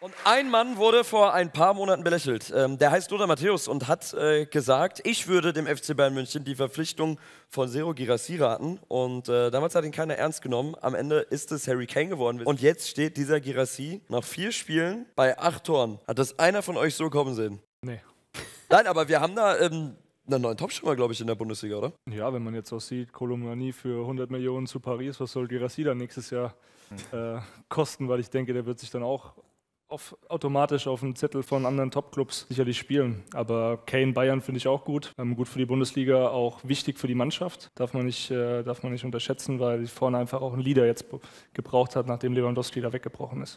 Und ein Mann wurde vor ein paar Monaten belächelt. Ähm, der heißt Lothar Matthäus und hat äh, gesagt, ich würde dem FC Bayern München die Verpflichtung von Zero Girassi raten. Und äh, damals hat ihn keiner ernst genommen. Am Ende ist es Harry Kane geworden. Und jetzt steht dieser Girassi nach vier Spielen bei acht Toren. Hat das einer von euch so kommen sehen? Nee. Nein, aber wir haben da ähm, einen neuen Topstürmer, glaube ich, in der Bundesliga, oder? Ja, wenn man jetzt auch sieht, Kolumani für 100 Millionen zu Paris, was soll Girassi dann nächstes Jahr hm. äh, kosten? Weil ich denke, der wird sich dann auch auf, automatisch auf dem Zettel von anderen Top-Clubs sicherlich spielen. Aber Kane Bayern finde ich auch gut. Ähm, gut für die Bundesliga, auch wichtig für die Mannschaft. Darf man nicht, äh, darf man nicht unterschätzen, weil die vorne einfach auch einen Leader jetzt gebraucht hat, nachdem Lewandowski da weggebrochen ist.